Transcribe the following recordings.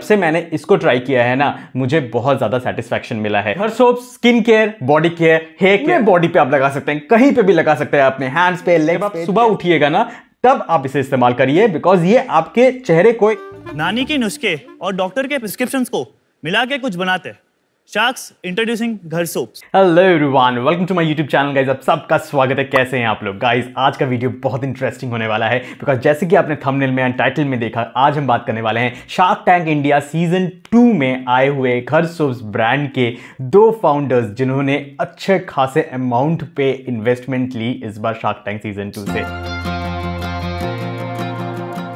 जब से मैंने इसको ट्राई किया है ना मुझे बहुत ज्यादा सेटिस्फेक्शन मिला है हर soap skin care body care hair care body पे आप लगा सकते हैं कहीं पे भी लगा सकते हैं अपने हैंड्स पे लेग आप सुबह उठिएगा ना तब आप इसे इस्तेमाल करिए बिकॉज ये आपके चेहरे को नानी के नुस्खे और डॉक्टर के प्रिस्क्रिप्शन को मिला के कुछ बनाते हैं sharks introducing Ghar soaps hello everyone welcome to my YouTube channel guys आप सबका स्वागत है कैसे हैं आप लोग गाइज आज का वीडियो बहुत इंटरेस्टिंग होने वाला है बिकॉज जैसे कि आपने थंबनेल में एंड टाइटल में देखा आज हम बात करने वाले हैं Shark Tank India season two में आए हुए घर सोप्स ब्रांड के दो फाउंडर्स जिन्होंने अच्छे खासे अमाउंट पे इन्वेस्टमेंट ली इस बार शार्क टैंक सीजन टू से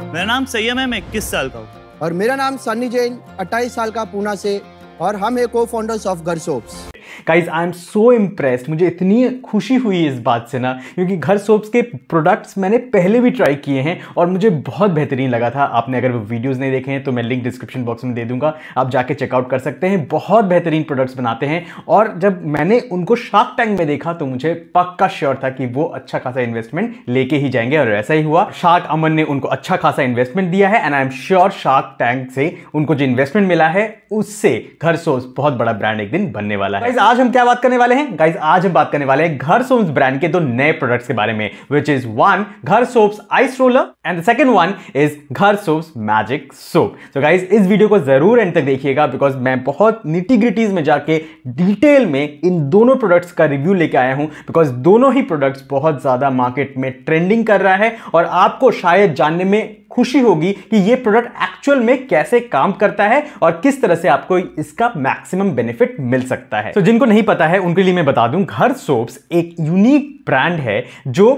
मेरा नाम सैयम है मैं इक्कीस साल का हूँ और मेरा नाम सनी जैन अट्ठाईस साल का पूना से और हम है को founders of Ghar soaps guys I am so impressed मुझे इतनी खुशी हुई इस बात से ना क्योंकि घर सोप्स के प्रोडक्ट्स मैंने पहले भी ट्राई किए हैं और मुझे बहुत बेहतरीन लगा था आपने अगर वो वीडियोज़ नहीं देखे हैं तो मैं लिंक डिस्क्रिप्शन बॉक्स में दे दूंगा आप जाके चेकआउट कर सकते हैं बहुत बेहतरीन प्रोडक्ट्स बनाते हैं और जब मैंने उनको शार्क टैंक में देखा तो मुझे पक्का श्योर था कि वो अच्छा खासा इन्वेस्टमेंट लेके ही जाएंगे और ऐसा ही हुआ शार्क अमन ने उनको अच्छा खासा इन्वेस्टमेंट दिया है and I am sure Shark Tank से उनको जो इन्वेस्टमेंट मिला है उससे घर सोस बहुत बड़ा ब्रांड एक दिन बनने वाला है आज हम क्या बात करने वाले हैं गाइज आज हम बात करने वाले हैं घर सोम्स ब्रांड के दो नए प्रोडक्ट्स के बारे में which is one Ghar soaps ice roller and the second one is Ghar soaps magic soap so guys इस वीडियो को जरूर एंड तक देखिएगा बिकॉज मैं बहुत निटिग्रिटीज में जाके डिटेल में इन दोनों प्रोडक्ट्स का रिव्यू लेके आया हूँ बिकॉज दोनों ही प्रोडक्ट्स बहुत ज्यादा मार्केट में ट्रेंडिंग कर रहा है और आपको शायद जानने में खुशी होगी कि ये प्रोडक्ट एक्चुअल में कैसे काम करता है और किस तरह से आपको इसका मैक्सिमम बेनिफिट मिल सकता है तो so, जिनको नहीं पता है उनके लिए मैं बता दूं घर सोप्स एक यूनिक ब्रांड है जो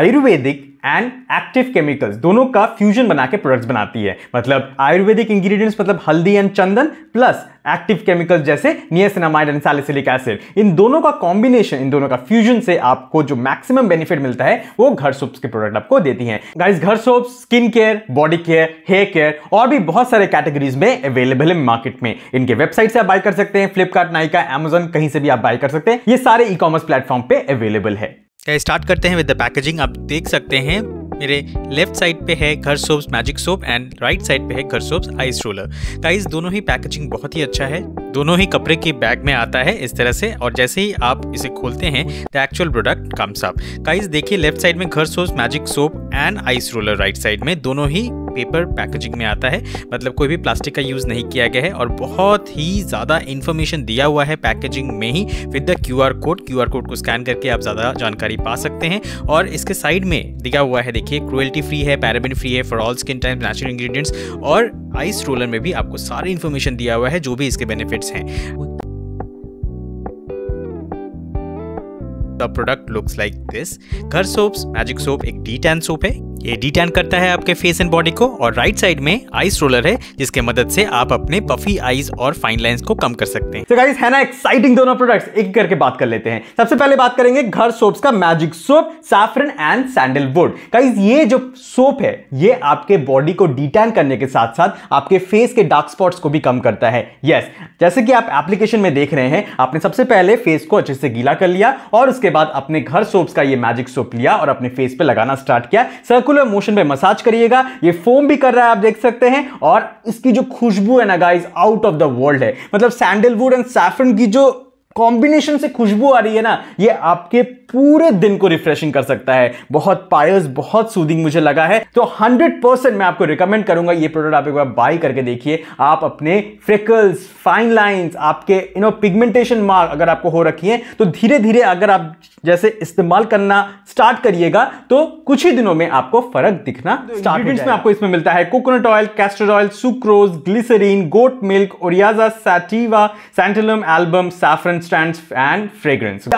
आयुर्वेदिक एंड एक्टिव केमिकल्स दोनों का फ्यूजन बना के प्रोडक्ट्स बनाती है मतलब आयुर्वेदिक इंग्रेडिएंट्स मतलब हल्दी एंड चंदन प्लस एक्टिव केमिकल्स जैसे नियसिनामाइड एंड सैलिसिलिक एसिड इन दोनों का कॉम्बिनेशन इन दोनों का फ्यूजन से आपको जो मैक्सिमम बेनिफिट मिलता है वो घर सोप्स के प्रोडक्ट आपको देती है guys Ghar soaps skin care body care hair care और भी बहुत सारे कैटेगरीज में अवेलेबल है मार्केट में इनके वेबसाइट से आप बाय कर सकते हैं फ्लिपकार्ट नाइका एमेजोन कहीं से भी आप बाय कर सकते हैं ये सारे ई कॉमर्स प्लेटफॉर्म पे अवेलेबल है स्टार्ट करते हैं विद द पैकेजिंग आप देख सकते हैं मेरे लेफ्ट साइड पे है Ghar soaps magic soap and right side पे है Ghar soaps ice roller guys दोनों ही पैकेजिंग बहुत ही अच्छा है दोनों ही कपड़े के बैग में आता है इस तरह से और जैसे ही आप इसे खोलते हैं the actual product comes up guys देखिए लेफ्ट साइड में Ghar soaps magic soap and ice roller right side में दोनों ही पेपर पैकेजिंग में आता है मतलब कोई भी प्लास्टिक का यूज़ नहीं किया गया है और बहुत ही ज़्यादा इन्फॉर्मेशन दिया हुआ है पैकेजिंग में ही with the Q code Q code को स्कैन करके आप ज़्यादा जानकारी पा सकते हैं और इसके साइड में दिया हुआ है देखिए क्रुएल्टी फ्री है पैराबिन फ्री है for all skin time natural ingredients और आइस रोलर में भी आपको सारी इन्फॉर्मेशन दिया हुआ है जो भी इसके बेनिफिट्स हैं product looks like this Ghar soaps magic soap एक डी टैन सोप है ये डिटैन करता है आपके फेस एंड बॉडी को और राइट साइड में आइस रोलर है जिसके मदद से आप अपने पफी आइज और फाइन लाइंस को कम कर सकते हैं तो गाइस है ना एक्साइटिंग दोनों प्रोडक्ट्स एक करके बात कर लेते हैं सबसे पहले बात करेंगे घर सोप्स का magic soap saffron and sandalwood guys ये जो सोप है ये आपके बॉडी को डिटैन करने के साथ साथ आपके फेस के डार्क स्पॉट्स को भी कम करता है यस yes, जैसे कि आप एप्लीकेशन में देख रहे हैं आपने सबसे पहले फेस को अच्छे से गीला कर लिया और उसके बाद अपने घर सोप्स का ये मैजिक सोप लिया और अपने फेस पे लगाना स्टार्ट किया सर्कुलर सर्कुलर मोशन पे मसाज करिएगा ये फोम भी कर रहा है आप देख सकते हैं और इसकी जो खुशबू है ना guys out of the world है मतलब सैंडलवुड एंड सैफन की जो कॉम्बिनेशन से खुशबू आ रही है ना ये आपके पूरे दिन को रिफ्रेशिंग कर सकता है बहुत पायस बहुत सूदिंग मुझे लगा है तो 100 परसेंट मैं आपको रिकमेंड करूंगा ये प्रोडक्ट आप एक बार बाय करके देखिए आप अपने फ्रिकल्स फाइन लाइंस आपके यू नो पिगमेंटेशन मार्क अगर आपको हो रखी है तो धीरे धीरे अगर आप जैसे इस्तेमाल करना स्टार्ट करिएगा तो कुछ ही दिनों में आपको फर्क दिखना स्टार्ट तो में आपको इसमें मिलता है coconut oil castor oil sucrose glycerine goat milk oryza sativa santalum album saffron and fragrance.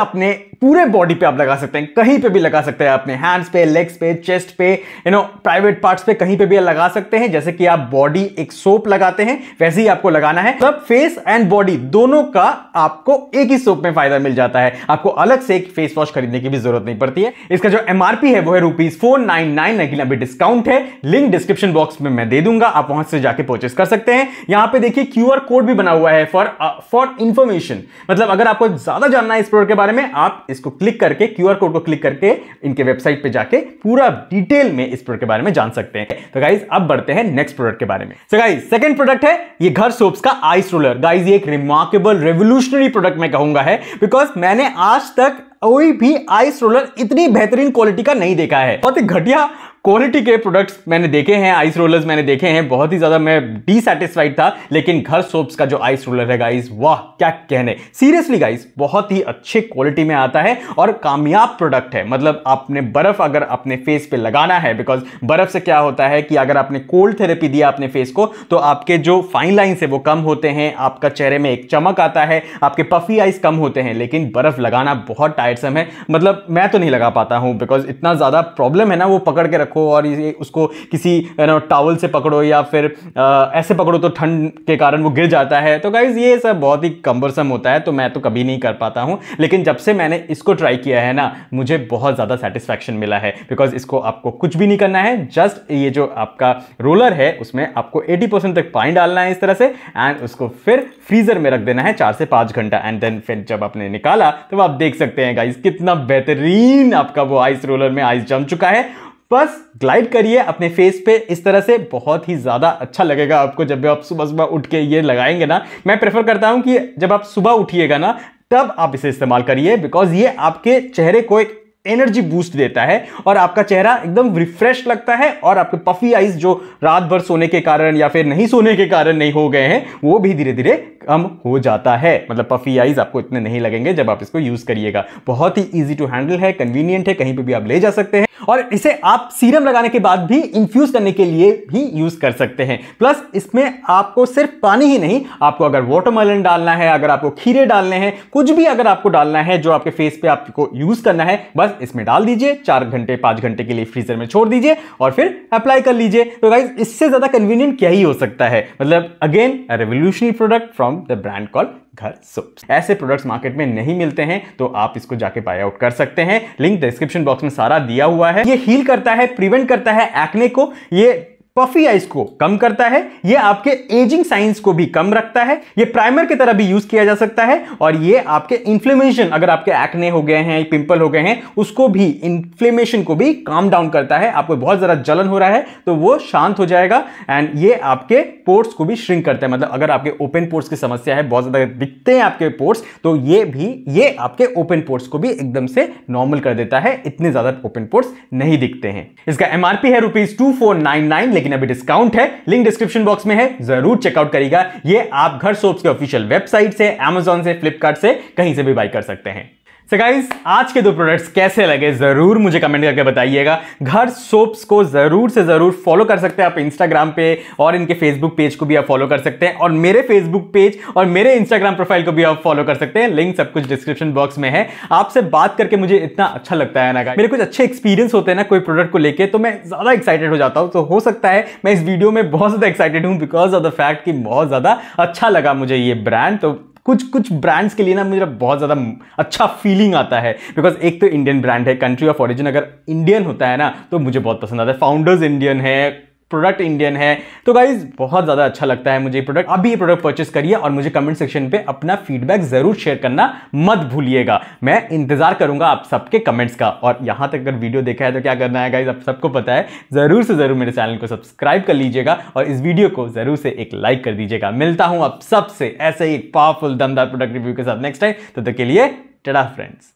पूरे बॉडी पे आप लगा सकते हैं कहीं पे भी लगा सकते हैं अपने हैंड्स पे लेग्स पे चेस्ट पे यू नो प्राइवेट पार्ट्स पे कहीं पे भी लगा सकते हैं जैसे कि आप बॉडी एक सोप लगाते हैं वैसे ही आपको लगाना है तब फेस एंड बॉडी दोनों का आपको एक ही सोप में फायदा मिल जाता है आपको अलग से एक फेस वॉश खरीदने की भी जरूरत नहीं पड़ती है इसका जो एमआरपी है वो है रुपीज फोर नाइन नाइन लेकिन अभी डिस्काउंट है लिंक डिस्क्रिप्शन बॉक्स में मैं दे दूंगा आप वहां से जाके परचेस कर सकते हैं यहां पे देखिए क्यू कोड भी बना हुआ है फॉर फॉर इन्फॉर्मेशन मतलब अगर आपको ज्यादा जानना है इस प्रोडक्ट के बारे में आप इसको क्लिक करके क्यू कोड को क्लिक करके इनके वेबसाइट पर जाके पूरा डिटेल में इस प्रोडक्ट के बारे में जान सकते हैं तो गाइज अब बढ़ते हैं नेक्स्ट प्रोडक्ट के बारे में सो गाइज सेकंड प्रोडक्ट है ये घर सोप्स का आइस रोलर गाइज ये एक रिमार्केबल रेवोल्यूशनरी प्रोडक्ट मैं कहूंगा है बिकॉज मैंने आज तक कोई भी आइस रोलर इतनी बेहतरीन क्वालिटी का नहीं देखा है बहुत ही घटिया क्वालिटी के प्रोडक्ट्स मैंने देखे हैं आइस रोलर्स मैंने देखे हैं बहुत ही ज़्यादा मैं डिसटिस्फाइड था लेकिन घर सोप्स का जो आइस रोलर है गाइस वाह क्या कहने सीरियसली गाइस बहुत ही अच्छे क्वालिटी में आता है और कामयाब प्रोडक्ट है मतलब आपने बर्फ़ अगर अपने फेस पे लगाना है बिकॉज बर्फ़ से क्या होता है कि अगर आपने कोल्ड थेरेपी दिया अपने फेस को तो आपके जो फाइन लाइन्स है वो कम होते हैं आपका चेहरे में एक चमक आता है आपके पफी आइस कम होते हैं लेकिन बर्फ़ लगाना बहुत टायरसम है मतलब मैं तो नहीं लगा पाता हूँ बिकॉज इतना ज़्यादा प्रॉब्लम है ना वो पकड़ के रखो रखो और उसको किसी ना टावल से पकड़ो या फिर आ, ऐसे पकड़ो तो ठंड के कारण वो गिर जाता है तो गाइज़ ये सब बहुत ही कम्बरसम होता है तो मैं तो कभी नहीं कर पाता हूँ लेकिन जब से मैंने इसको ट्राई किया है ना मुझे बहुत ज़्यादा सेटिस्फैक्शन मिला है बिकॉज इसको आपको कुछ भी नहीं करना है जस्ट ये जो आपका रोलर है उसमें आपको 80 परसेंट तक पानी डालना है इस तरह से एंड उसको फिर फ्रीजर में रख देना है चार से पाँच घंटा एंड देन फिर जब आपने निकाला तो आप देख सकते हैं गाइज कितना बेहतरीन आपका वो आइस रोलर में आइस जम चुका है बस ग्लाइड करिए अपने फेस पे इस तरह से बहुत ही ज़्यादा अच्छा लगेगा आपको जब भी आप सुबह सुबह उठ के ये लगाएंगे ना मैं प्रेफर करता हूँ कि जब आप सुबह उठिएगा ना तब आप इसे इस्तेमाल करिए बिकॉज ये आपके चेहरे को एक एनर्जी बूस्ट देता है और आपका चेहरा एकदम रिफ्रेश लगता है और आपके पफी आइज जो रात भर सोने के कारण या फिर नहीं सोने के कारण नहीं हो गए हैं वो भी धीरे धीरे कम हो जाता है मतलब पफी आइज आपको इतने नहीं लगेंगे जब आप इसको यूज करिएगा बहुत ही ईजी टू हैंडल है कन्वीनियंट है कहीं पर भी आप ले जा सकते हैं और इसे आप सीरम लगाने के बाद भी इन्फ्यूज करने के लिए भी यूज कर सकते हैं प्लस इसमें आपको सिर्फ पानी ही नहीं आपको अगर वाटरमेलन डालना है अगर आपको खीरे डालने हैं कुछ भी अगर आपको डालना है जो आपके फेस पे आपको यूज करना है बस इसमें डाल दीजिए चार घंटे पांच घंटे के लिए फ्रीजर में छोड़ दीजिए और फिर अप्लाई कर लीजिए तो गाइज इससे ज्यादा कन्वीनियंट क्या ही हो सकता है मतलब again revolutionary product from from the brand call Ghar soaps ऐसे प्रोडक्ट्स मार्केट में नहीं मिलते हैं तो आप इसको जाके बाय आउट कर सकते हैं लिंक डिस्क्रिप्शन बॉक्स में सारा दिया हुआ है ये हील करता है प्रिवेंट करता है एक्ने को ये पफी आइस को कम करता है ये आपके एजिंग साइंस को भी कम रखता है ये प्राइमर की तरह भी यूज किया जा सकता है और ये आपके इन्फ्लेमेशन अगर आपके एक्ने हो गए हैं पिंपल हो गए हैं उसको भी इन्फ्लेमेशन को भी काम डाउन करता है आपको बहुत ज्यादा जलन हो रहा है तो वो शांत हो जाएगा एंड ये आपके पोर्ट्स को भी श्रिंक करता है मतलब अगर आपके ओपन पोर्ट्स की समस्या है बहुत ज़्यादा दिखते हैं आपके पोर्ट्स तो ये भी ये आपके ओपन पोर्ट्स को भी एकदम से नॉर्मल कर देता है इतने ज़्यादा ओपन पोर्ट्स नहीं दिखते हैं इसका एमआरपी है रुपीज टू लेकिन लेकिन अभी डिस्काउंट है लिंक डिस्क्रिप्शन बॉक्स में है जरूर चेकआउट करेगा ये आप घर सोप्स के ऑफिशियल वेबसाइट से एमेजॉन से फ्लिपकार्ट से कहीं से भी बाई कर सकते हैं सो गाइज आज के दो प्रोडक्ट्स कैसे लगे ज़रूर मुझे कमेंट करके बताइएगा घर सोप्स को ज़रूर से ज़रूर फॉलो कर सकते हैं आप इंस्टाग्राम पे और इनके फेसबुक पेज को भी आप फॉलो कर सकते हैं और मेरे फेसबुक पेज और मेरे इंस्टाग्राम प्रोफाइल को भी आप फॉलो कर सकते हैं लिंक सब कुछ डिस्क्रिप्शन बॉक्स में है आपसे बात करके मुझे इतना अच्छा लगता है ना गाइज मेरे कुछ अच्छे एक्सपीरियंस होते हैं ना कोई प्रोडक्ट को लेकर तो मैं ज़्यादा एक्साइटेड हो जाता हूँ तो हो सकता है मैं इस वीडियो में बहुत ज़्यादा एक्साइटेड हूँ बिकॉज ऑफ द फैक्ट कि बहुत ज़्यादा अच्छा लगा मुझे ये ब्रांड तो कुछ कुछ ब्रांड्स के लिए ना मुझे बहुत ज़्यादा अच्छा फीलिंग आता है बिकॉज एक तो इंडियन ब्रांड है कंट्री ऑफ ऑरिजिन अगर इंडियन होता है ना तो मुझे बहुत पसंद आता है फाउंडर्स इंडियन है प्रोडक्ट इंडियन है तो गाइज बहुत ज़्यादा अच्छा लगता है मुझे प्रोडक्ट अभी ये प्रोडक्ट परचेस करिए और मुझे कमेंट सेक्शन पे अपना फीडबैक ज़रूर शेयर करना मत भूलिएगा मैं इंतज़ार करूंगा आप सबके कमेंट्स का और यहां तक अगर वीडियो देखा है तो क्या करना है गाइज आप सबको पता है ज़रूर से ज़रूर मेरे चैनल को सब्सक्राइब कर लीजिएगा और इस वीडियो को ज़रूर से एक लाइक कर दीजिएगा मिलता हूं आप सबसे ऐसे ही एक पावरफुल दमदार प्रोडक्ट रिव्यू के साथ नेक्स्ट टाइम तब तो तक के लिए टडा फ्रेंड्स